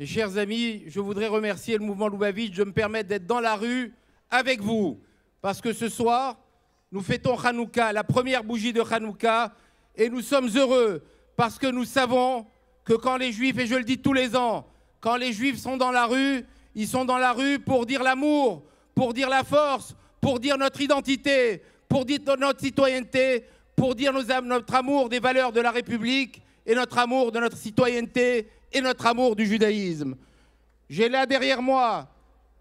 Mes chers amis, je voudrais remercier le mouvement Loubavitch de me permettre d'être dans la rue avec vous. Parce que ce soir, nous fêtons Hanouka, la première bougie de Hanouka, et nous sommes heureux parce que nous savons que quand les Juifs, et je le dis tous les ans, quand les Juifs sont dans la rue, ils sont dans la rue pour dire l'amour, pour dire la force, pour dire notre identité, pour dire notre citoyenneté, pour dire notre amour des valeurs de la République et notre amour de notre citoyenneté et notre amour du judaïsme. J'ai là derrière moi,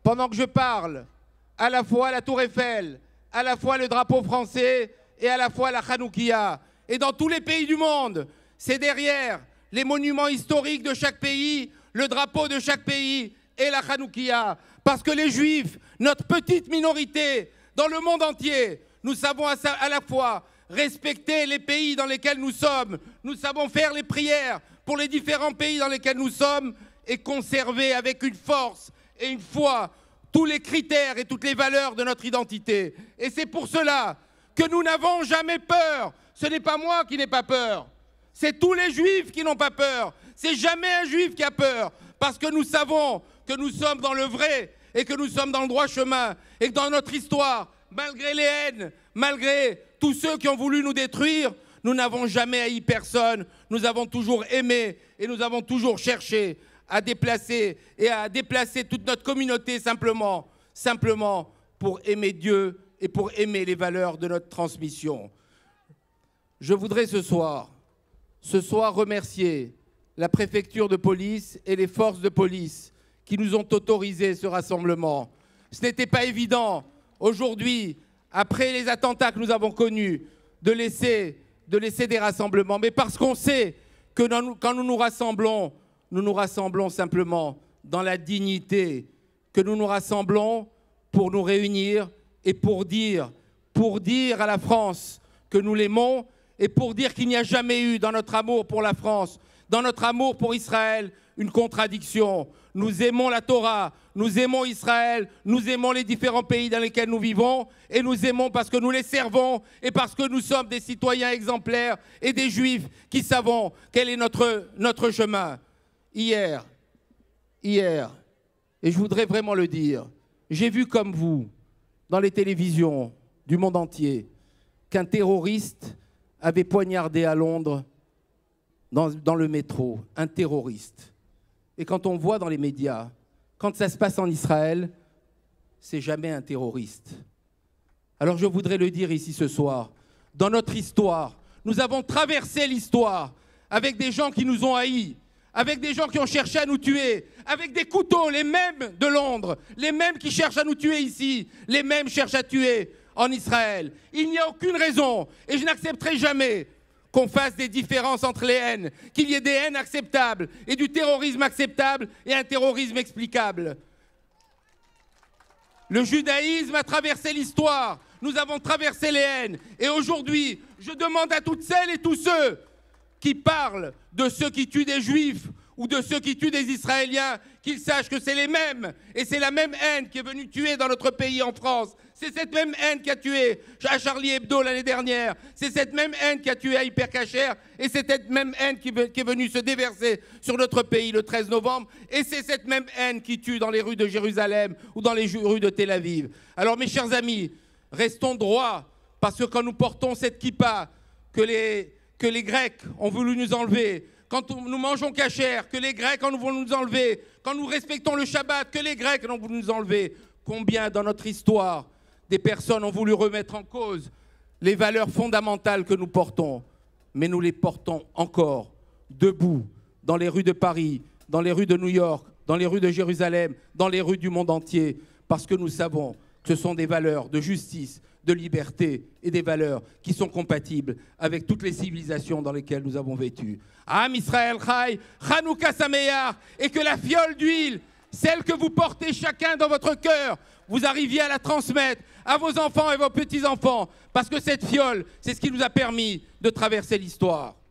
pendant que je parle, à la fois la tour Eiffel, à la fois le drapeau français et à la fois la Hanoukia. Et dans tous les pays du monde, c'est derrière les monuments historiques de chaque pays, le drapeau de chaque pays et la Hanoukia. Parce que les Juifs, notre petite minorité dans le monde entier, nous savons à la fois respecter les pays dans lesquels nous sommes, nous savons faire les prières, pour les différents pays dans lesquels nous sommes et conserver avec une force et une foi tous les critères et toutes les valeurs de notre identité. Et c'est pour cela que nous n'avons jamais peur. Ce n'est pas moi qui n'ai pas peur. C'est tous les juifs qui n'ont pas peur. C'est jamais un juif qui a peur. Parce que nous savons que nous sommes dans le vrai et que nous sommes dans le droit chemin et que dans notre histoire, malgré les haines, malgré tous ceux qui ont voulu nous détruire, nous n'avons jamais haï personne, nous avons toujours aimé et nous avons toujours cherché à déplacer et à déplacer toute notre communauté simplement, simplement pour aimer Dieu et pour aimer les valeurs de notre transmission. Je voudrais ce soir, ce soir remercier la préfecture de police et les forces de police qui nous ont autorisé ce rassemblement. Ce n'était pas évident aujourd'hui, après les attentats que nous avons connus, de laisser de laisser des rassemblements, mais parce qu'on sait que quand nous nous rassemblons, nous nous rassemblons simplement dans la dignité, que nous nous rassemblons pour nous réunir et pour dire, pour dire à la France que nous l'aimons et pour dire qu'il n'y a jamais eu dans notre amour pour la France dans notre amour pour Israël une contradiction. Nous aimons la Torah, nous aimons Israël, nous aimons les différents pays dans lesquels nous vivons, et nous aimons parce que nous les servons et parce que nous sommes des citoyens exemplaires et des juifs qui savons quel est notre, notre chemin. Hier, hier, et je voudrais vraiment le dire, j'ai vu comme vous, dans les télévisions du monde entier, qu'un terroriste avait poignardé à Londres dans, le métro un terroriste. Et quand on voit dans les médias, quand ça se passe en Israël, c'est jamais un terroriste. Alors je voudrais le dire ici ce soir, dans notre histoire, nous avons traversé l'histoire avec des gens qui nous ont haïs, avec des gens qui ont cherché à nous tuer, avec des couteaux, les mêmes de Londres, les mêmes qui cherchent à nous tuer ici, les mêmes cherchent à tuer en Israël. Il n'y a aucune raison, et je n'accepterai jamais qu'on fasse des différences entre les haines, qu'il y ait des haines acceptables et du terrorisme acceptable et un terrorisme explicable. Le judaïsme a traversé l'histoire, nous avons traversé les haines et aujourd'hui, je demande à toutes celles et tous ceux qui parlent de ceux qui tuent des juifs ou de ceux qui tuent des Israéliens, qu'ils sachent que c'est les mêmes. Et c'est la même haine qui est venue tuer dans notre pays en France. C'est cette même haine qui a tué à Charlie Hebdo l'année dernière. C'est cette même haine qui a tué à Hypercacher. Et c'est cette même haine qui, est venue se déverser sur notre pays le 13 novembre. Et c'est cette même haine qui tue dans les rues de Jérusalem ou dans les rues de Tel Aviv. Alors mes chers amis, restons droits. Parce que quand nous portons cette kippa que les, que les Grecs ont voulu nous enlever, quand nous mangeons cachère, que les Grecs en vont nous enlever, quand nous respectons le Shabbat, que les Grecs en vont nous enlever, combien dans notre histoire des personnes ont voulu remettre en cause les valeurs fondamentales que nous portons, mais nous les portons encore debout dans les rues de Paris, dans les rues de New York, dans les rues de Jérusalem, dans les rues du monde entier, parce que nous savons que ce sont des valeurs de justice, de liberté et des valeurs qui sont compatibles avec toutes les civilisations dans lesquelles nous avons vécu. Am Israël Chai, Hanouka Sameyar, et que la fiole d'huile, celle que vous portez chacun dans votre cœur, vous arriviez à la transmettre à vos enfants et vos petits-enfants, parce que cette fiole, c'est ce qui nous a permis de traverser l'histoire.